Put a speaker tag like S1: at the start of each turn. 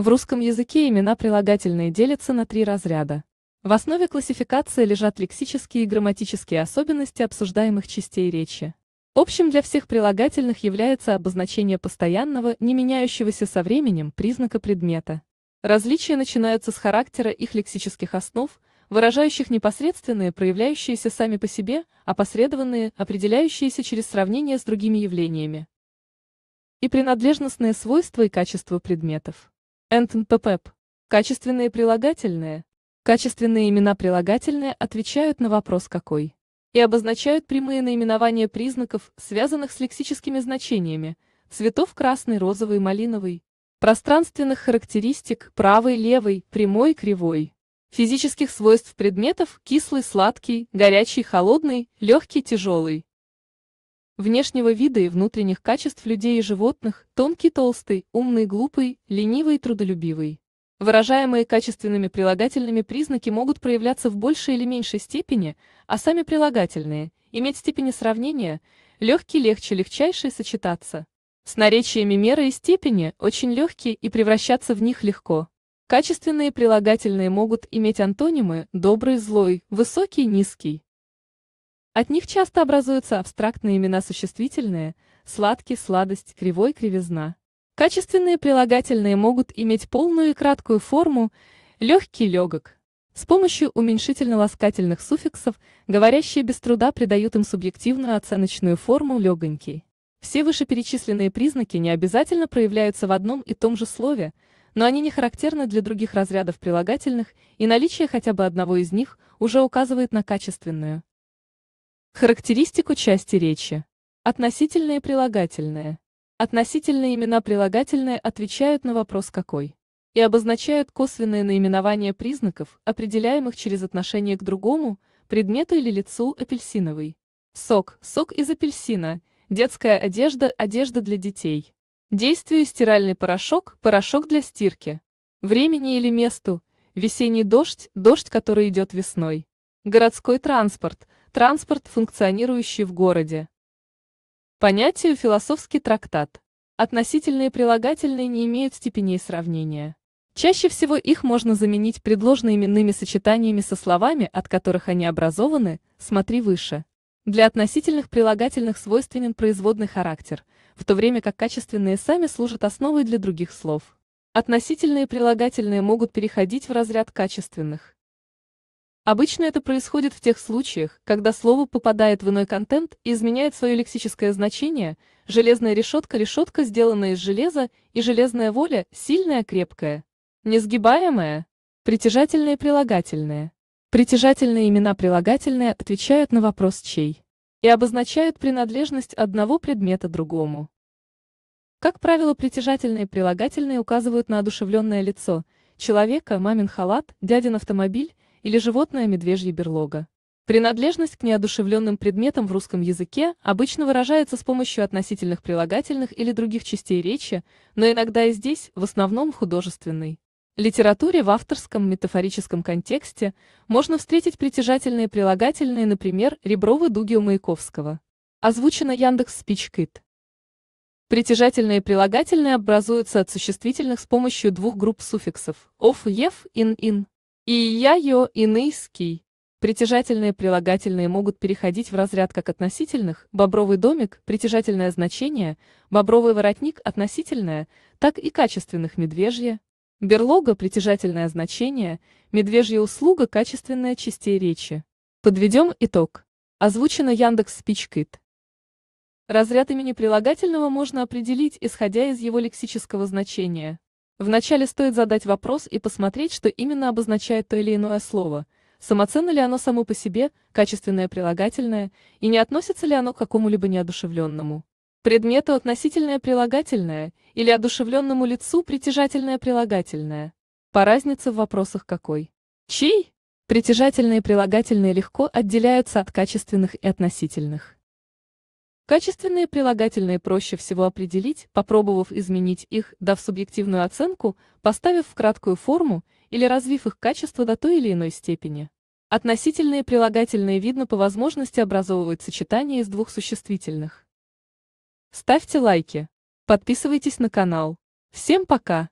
S1: В русском языке имена прилагательные делятся на три разряда. В основе классификации лежат лексические и грамматические особенности обсуждаемых частей речи. Общим для всех прилагательных является обозначение постоянного, не меняющегося со временем, признака предмета. Различия начинаются с характера их лексических основ, выражающих непосредственные, проявляющиеся сами по себе, опосредованные, определяющиеся через сравнение с другими явлениями. И принадлежностные свойства и качества предметов. НТНПП. Качественные прилагательные. Качественные имена прилагательные отвечают на вопрос «какой» и обозначают прямые наименования признаков, связанных с лексическими значениями цветов красный, розовый, малиновый, пространственных характеристик правый, левый, прямой, кривой, физических свойств предметов кислый, сладкий, горячий, холодный, легкий, тяжелый, внешнего вида и внутренних качеств людей и животных, тонкий, толстый, умный, глупый, ленивый, трудолюбивый. Выражаемые качественными прилагательными признаки могут проявляться в большей или меньшей степени, а сами прилагательные иметь степени сравнения, легкий, легче, легчайший сочетаться. С наречиями меры и степени очень легкие и превращаться в них легко. Качественные прилагательные могут иметь антонимы «добрый», «злой», «высокий», «низкий». От них часто образуются абстрактные имена существительные – сладкий, сладость, кривой, кривизна. Качественные прилагательные могут иметь полную и краткую форму, легкий, легок. С помощью уменьшительно-ласкательных суффиксов говорящие без труда придают им субъективную оценочную форму легонький. Все вышеперечисленные признаки не обязательно проявляются в одном и том же слове, но они не характерны для других разрядов прилагательных, и наличие хотя бы одного из них уже указывает на качественную, Характеристику части речи. Относительное прилагательное. Относительные имена прилагательные отвечают на вопрос «какой» и обозначают косвенное наименование признаков, определяемых через отношение к другому, предмету или лицу апельсиновый. Сок, сок из апельсина, детская одежда, одежда для детей. Действию стиральный порошок, порошок для стирки. Времени или месту, весенний дождь, дождь, который идет весной. Городской транспорт – транспорт, функционирующий в городе. Понятию философский трактат. Относительные прилагательные не имеют степеней сравнения. Чаще всего их можно заменить предложенными именными сочетаниями со словами, от которых они образованы, смотри выше. Для относительных прилагательных свойственен производный характер, в то время как качественные сами служат основой для других слов. Относительные прилагательные могут переходить в разряд качественных. Обычно это происходит в тех случаях, когда слово попадает в иной контент и изменяет свое лексическое значение, железная решетка – решетка, сделанная из железа, и железная воля – сильная, крепкая. Несгибаемая. Притяжательные прилагательные. Притяжательные имена прилагательные отвечают на вопрос «чей» и обозначают принадлежность одного предмета другому. Как правило, притяжательные прилагательные указывают на одушевленное лицо, человека, мамин халат, дядин автомобиль – или животное медвежья берлога. Принадлежность к неодушевленным предметам в русском языке обычно выражается с помощью относительных прилагательных или других частей речи, но иногда и здесь, в основном, художественной. Литературе в авторском метафорическом контексте можно встретить притяжательные прилагательные, например, ребровы дуги у Маяковского. Озвучено Яндекс Спичкит. Притяжательные прилагательные образуются от существительных с помощью двух групп суффиксов – «ов», «ев», «ин», «ин». И я, ее, и Притяжательные прилагательные могут переходить в разряд как относительных, бобровый домик, притяжательное значение, бобровый воротник, относительное, так и качественных медвежье, берлога, притяжательное значение, медвежья услуга, качественная частей речи. Подведем итог. Озвучено Яндекс Спичкит. Разряд имени прилагательного можно определить, исходя из его лексического значения. Вначале стоит задать вопрос и посмотреть, что именно обозначает то или иное слово, самоценно ли оно само по себе, качественное прилагательное, и не относится ли оно к какому-либо неодушевленному. Предмету относительное прилагательное или одушевленному лицу притяжательное прилагательное. По разнице в вопросах какой. Чей? Притяжательные и прилагательные легко отделяются от качественных и относительных. Качественные прилагательные проще всего определить, попробовав изменить их, дав субъективную оценку, поставив в краткую форму или развив их качество до той или иной степени. Относительные прилагательные видно по возможности образовывать сочетание из двух существительных. Ставьте лайки. Подписывайтесь на канал. Всем пока!